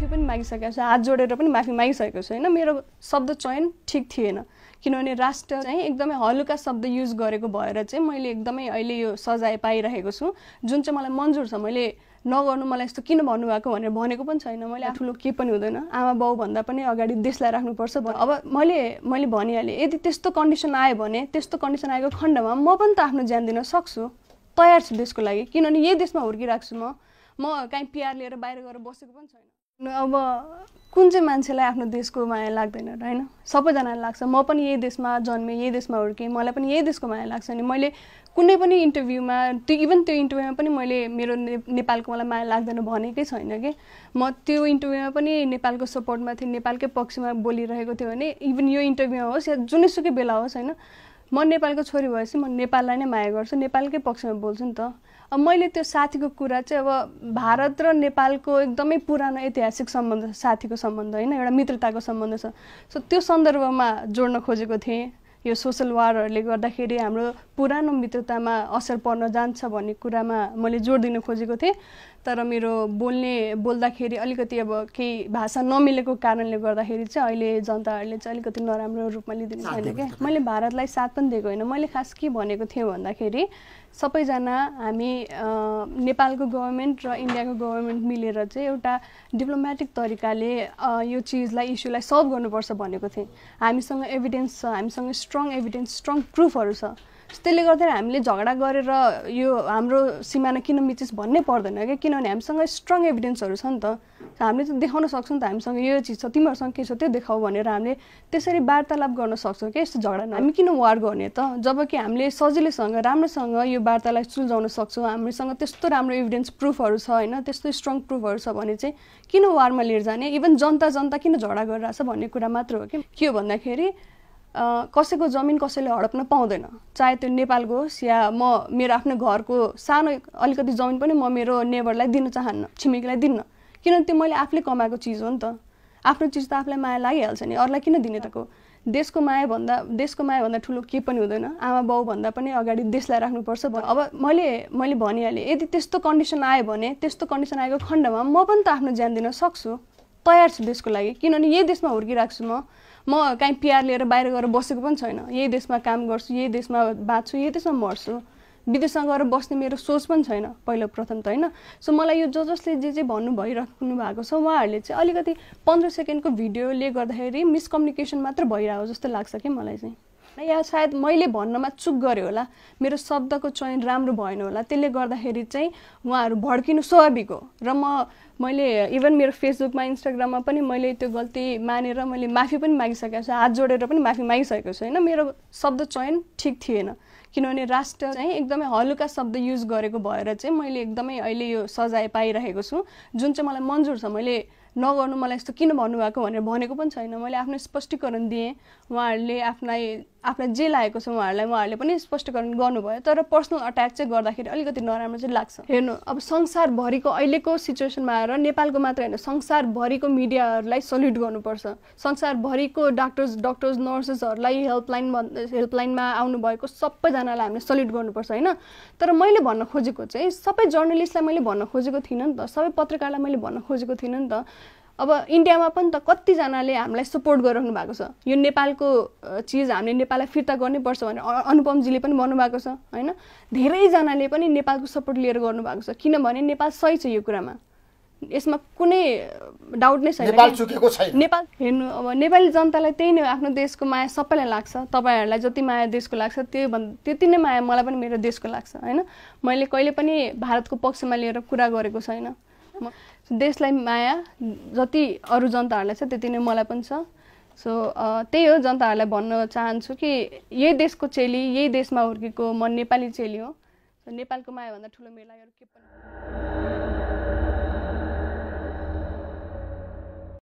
माफी पनि मागिसकेको छ हात जोडेर पनि माफी मागिसकेको छु होइन मेरो शब्द चयन ठिक थिएन किनभने राष्ट्र चाहिँ एकदमै हलुका शब्द युज गरेको भएर चाहिँ मैले एकदमै अहिले यो सजाय पाइरहेको छु जुन चाहिँ मलाई मन्जुर छ मैले नगर्नु मलाई यस्तो किन भन्नुभएको भनेर भनेको पनि छैन मैले ठुलो के पनि हुँदैन आमा बाउ भन्दा पनि अगाडि देशलाई राख्नुपर्छ अब मैले मैले भनिहालेँ यदि त्यस्तो कन्डिसन आयो भने त्यस्तो कन्डिसन आएको खण्डमा म पनि त आफ्नो ज्यान दिन सक्छु तयार छु देशको लागि किनभने यही देशमा हुर्किरहेको छु म म कहीँ पिआर लिएर बाहिर गएर बसेको पनि छैन अब कुन चाहिँ मान्छेलाई आफ्नो देशको माया लाग्दैन र होइन सबैजनालाई लाग्छ म पनि यही देशमा जन्मेँ यही देशमा हुर्केँ मलाई पनि यही देशको माया लाग्छ अनि मैले कुनै पनि इन्टरभ्यूमा त्यो इभन त्यो इन्टरभ्यूमा पनि मैले मेरो नेपालको मलाई माया लाग्दैन भनेकै छैन कि म त्यो इन्टरभ्यूमा पनि नेपालको सपोर्टमा थिएँ नेपालकै पक्षमा बोलिरहेको थियो भने इभन यो इन्टरभ्यूमा होस् या जुनैसुकै बेला होस् होइन म नेपालको छोरी भएपछि म नेपाललाई नै माया गर्छु नेपालकै पक्षमा बोल्छु नि त अब मैले त्यो साथीको कुरा चाहिँ अब भारत र नेपालको एकदमै पुरानो ऐतिहासिक सम्बन्ध साथीको सम्बन्ध होइन एउटा मित्रताको सम्बन्ध छ सो त्यो सन्दर्भमा जोड्न खोजेको थिएँ यो सोसल वारहरूले गर्दाखेरि हाम्रो पुरानो मित्रतामा असर पर्न जान्छ भन्ने कुरामा मैले जोड दिन खोजेको थिएँ तर मेरो बोल्ने बोल्दाखेरि अलिकति अब केही भाषा नमिलेको कारणले गर्दाखेरि चाहिँ अहिले जनताहरूले चाहिँ अलिकति नराम्रो रूपमा लिइदिनु छैन क्या मैले भारतलाई साथ पनि दिएको होइन मैले खास के भनेको थिएँ भन्दाखेरि सबैजना हामी नेपालको गभर्मेन्ट र इन्डियाको गभर्मेन्ट मिलेर चाहिँ एउटा डिप्लोमेटिक तरिकाले यो चिजलाई इस्युलाई सल्भ गर्नुपर्छ भनेको थिएँ हामीसँग एभिडेन्स छ हामीसँग स्ट्रङ एभिडेन्स स्ट्रङ प्रुफहरू छ त्यसले गर्दाखेरि हामीले झगडा गरेर यो हाम्रो सिमाना किन मिचिस भन्नै पर्दैन क्या किनभने हामीसँग स्ट्रङ एभिडेन्सहरू छ नि त हामीले त देखाउन सक्छौँ नि त हामीसँग यो चिज छ तिमीहरूसँग के छ त्यो देखाऊ भनेर हामीले त्यसरी वार्तालाप गर्न सक्छौँ क्या यस्तो झगडा हामी किन वार गर्ने त जबकि हामीले सजिलैसँग राम्रोसँग यो वार्तालाई सुल्झाउन सक्छौँ हामीसँग त्यस्तो राम्रो एभिडेन्स प्रुफहरू छ होइन त्यस्तो स्ट्रङ प्रुफहरू छ भने चाहिँ किन वारमा लिएर जाने इभन जनता जनता किन झगडा गरिरहेछ भन्ने कुरा मात्र हो कि के हो भन्दाखेरि कसैको जमिन कसैले हडप्न पाउँदैन चाहे त्यो नेपालको होस् या म मेरो आफ्नो घरको सानो अलिकति जमिन पनि म मेरो नेबरलाई दिन चाहन्न छिमेकीलाई दिन्न किनभने त्यो मैले आफूले कमाएको चिज हो नि त आफ्नो चिज त आफूलाई माया लागिहाल्छ नि अरूलाई किन दिने त को देशको मायाभन्दा देशको मायाभन्दा ठुलो के पनि हुँदैन आमा बाउभन्दा पनि अगाडि देशलाई राख्नुपर्छ अब मैले मैले भनिहालेँ यदि त्यस्तो कन्डिसन आयो भने त्यस्तो कन्डिसन आएको खण्डमा म पनि त आफ्नो ज्यान दिन सक्छु तयार छु देशको लागि किनभने यही देशमा हुर्किरहेको छु म म काहीँ पिआर लिएर बाहिर गएर बसेको पनि छैन यही देशमा काम गर्छु यही देशमा बाँच्छु यही देशमा मर्छु विदेशमा गएर बस्ने मेरो सोच पनि छैन पहिलो प्रथम त होइन सो मलाई यो ज जसले जे जे भन्नु भइराख्नु भएको छ उहाँहरूले चाहिँ अलिकति पन्ध्र सेकेन्डको भिडियोले गर्दाखेरि मिसकम्युनिकेसन मात्र भइरहेको जस्तो लाग्छ कि मलाई चाहिँ या सायद मैले भन्नमा चुक गरेँ होला मेरो शब्दको चयन राम्रो भएन होला त्यसले गर्दाखेरि चाहिँ उहाँहरू भड्किनु स्वाभाविक हो र म मैले इभन मेरो फेसबुकमा इन्स्टाग्राममा पनि मैले त्यो गल्ती मानेर मैले माफी पनि मागिसकेको छु हात जोडेर पनि माफी मागिसकेको छु होइन मेरो शब्द चयन ठिक थिएन किनभने राष्ट्र चाहिँ एकदमै हलुका शब्द युज गरेको भएर चाहिँ मैले एकदमै अहिले यो सजाय पाइरहेको छु जुन चाहिँ मलाई मन्जुर छ मैले नगर्नु मलाई यस्तो किन भन्नुभएको भनेर भनेको पनि छैन मैले आफ्नो स्पष्टीकरण दिएँ उहाँहरूले आफ्नै आफ्ना जे लागेको छ उहाँहरूलाई उहाँहरूले पनि स्पष्टीकरण गर्नुभयो तर पर्सनल अट्याक चाहिँ गर्दाखेरि अलिकति नराम्रो चाहिँ लाग्छ हेर्नु अब संसारभरिको अहिलेको सिचुएसनमा आएर नेपालको मात्र होइन संसारभरिको मिडियाहरूलाई सल्युट गर्नुपर्छ संसारभरिको डाक्टर्स डक्टर्स नर्सेसहरूलाई हेल्पलाइन हेल्पलाइनमा आउनुभएको सबैजनालाई हामीले सल्युट गर्नुपर्छ होइन तर मैले भन्न खोजेको चाहिँ सबै जर्नलिस्टलाई मैले भन्न खोजेको थिइनँ नि त सबै पत्रकारलाई मैले भन्न खोजेको थिइनँ नि त अब इन्डियामा पनि त कतिजनाले हामीलाई सपोर्ट गरिराख्नु भएको छ यो नेपालको चिज हामीले नेपाललाई फिर्ता गर्नैपर्छ भनेर अनुपमजीले पनि भन्नुभएको छ होइन धेरैजनाले पनि नेपालको सपोर्ट लिएर गर्नुभएको छ किनभने नेपाल सही छ यो कुरामा यसमा कुनै डाउट नै छैन नेपाल हेर्नु अब नेपाली जनतालाई त्यही नै आफ्नो देशको माया सबैलाई लाग्छ तपाईँहरूलाई जति माया देशको लाग्छ त्यो त्यति नै माया मलाई पनि मेरो देशको लाग्छ होइन मैले कहिले पनि भारतको पक्षमा लिएर कुरा गरेको छैन देशलाई माया जति अरू जनताहरूलाई छ त्यति नै मलाई पनि छ सो त्यही हो जनताहरूलाई भन्न चाहन्छु कि यही देशको चेली यही देशमा हुर्केको म नेपाली चेली हो सो नेपालको मायाभन्दा ठुलो मेला अरू के पनि